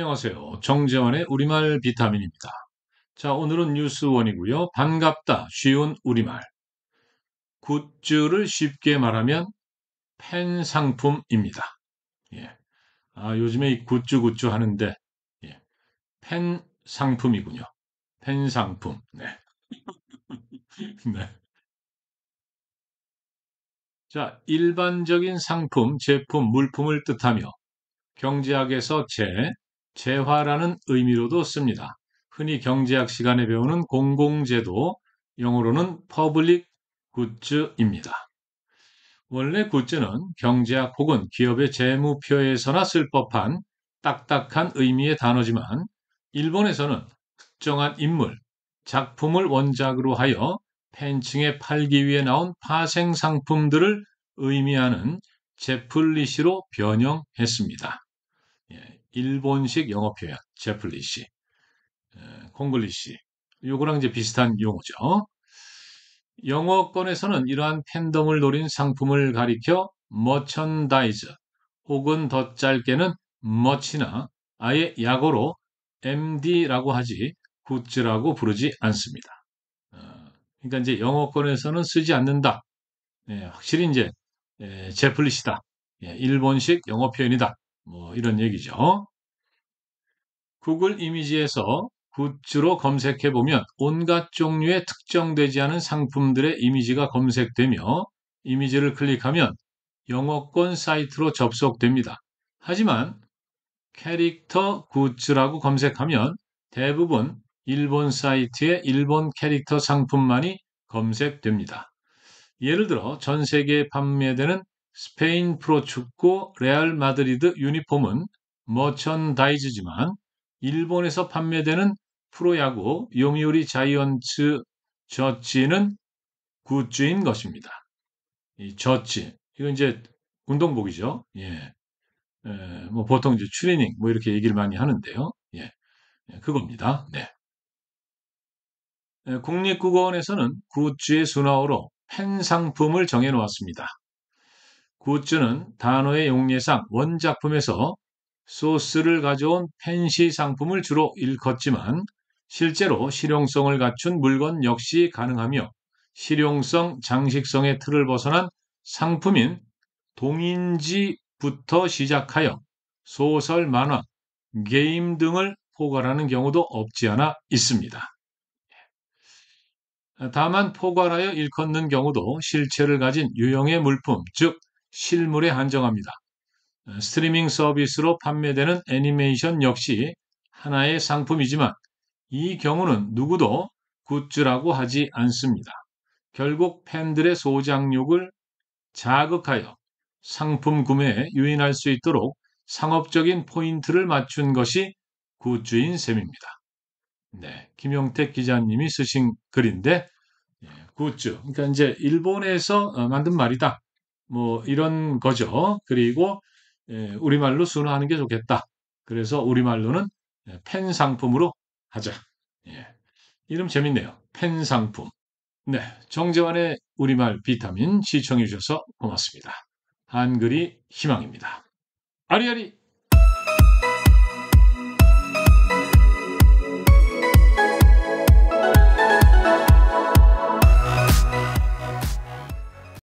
안녕하세요. 정재환의 우리말 비타민입니다. 자, 오늘은 뉴스원이고요. 반갑다, 쉬운 우리말. 굿즈를 쉽게 말하면 펜 상품입니다. 예. 아, 요즘에 이 굿즈 굿즈 하는데 예. 펜 상품이군요. 펜 상품. 네. 네. 자, 일반적인 상품, 제품, 물품을 뜻하며 경제학에서 제, 재화라는 의미로도 씁니다. 흔히 경제학 시간에 배우는 공공재도 영어로는 public goods입니다. 원래 굿즈는 경제학 혹은 기업의 재무표에서나 쓸 법한 딱딱한 의미의 단어지만 일본에서는 특정한 인물, 작품을 원작으로 하여 팬층에 팔기 위해 나온 파생 상품들을 의미하는 제플릿시로 변형했습니다. 일본식 영어 표현, 제플리시, 콩글리시, 요거랑 이제 비슷한 용어죠. 영어권에서는 이러한 팬덤을 노린 상품을 가리켜 머천다이즈 혹은 더 짧게는 머치나 아예 약어로 MD라고 하지 굿즈라고 부르지 않습니다. 어, 그러니까 이제 영어권에서는 쓰지 않는다. 예, 확실히 이제 예, 제플릿이다. 일본식 영어 표현이다. 뭐 이런 얘기죠. 구글 이미지에서 굿즈로 검색해 보면 온갖 종류의 특정되지 않은 상품들의 이미지가 검색되며 이미지를 클릭하면 영어권 사이트로 접속됩니다. 하지만 캐릭터 굿즈라고 검색하면 대부분 일본 사이트의 일본 캐릭터 상품만이 검색됩니다. 예를 들어 전 세계에 판매되는 스페인 프로축구 레알 마드리드 유니폼은 머천다이즈지만 일본에서 판매되는 프로야구 요미우리 자이언츠 저치는 굿즈인 것입니다. 이 젖지 이건 이제 운동복이죠. 예. 예, 뭐 보통 이제 트레이닝 뭐 이렇게 얘기를 많이 하는데요. 예. 예 그겁니다. 네. 국립국어원에서는 굿즈의 순화어로 팬 상품을 정해 놓았습니다. 굿즈는 단어의 용례상 원작품에서 소스를 가져온 펜시 상품을 주로 일컫지만 실제로 실용성을 갖춘 물건 역시 가능하며 실용성, 장식성의 틀을 벗어난 상품인 동인지부터 시작하여 소설, 만화, 게임 등을 포괄하는 경우도 없지 않아 있습니다. 다만 포괄하여 일컫는 경우도 실체를 가진 유형의 물품, 즉 실물에 한정합니다. 어, 스트리밍 서비스로 판매되는 애니메이션 역시 하나의 상품이지만 이 경우는 누구도 굿즈라고 하지 않습니다. 결국 팬들의 소장욕을 자극하여 상품 구매에 유인할 수 있도록 상업적인 포인트를 맞춘 것이 굿즈인 셈입니다. 네, 김용택 기자님이 쓰신 글인데 예, 굿즈, 그러니까 이제 일본에서 어, 만든 말이다. 뭐 이런 거죠. 그리고 예, 우리말로 순화하는 게 좋겠다. 그래서 우리말로는 예, 펜 상품으로 하자. 예, 이름 재밌네요. 펜 상품. 네, 정재환의 우리말 비타민 시청해 주셔서 고맙습니다. 한글이 희망입니다. 아리아리!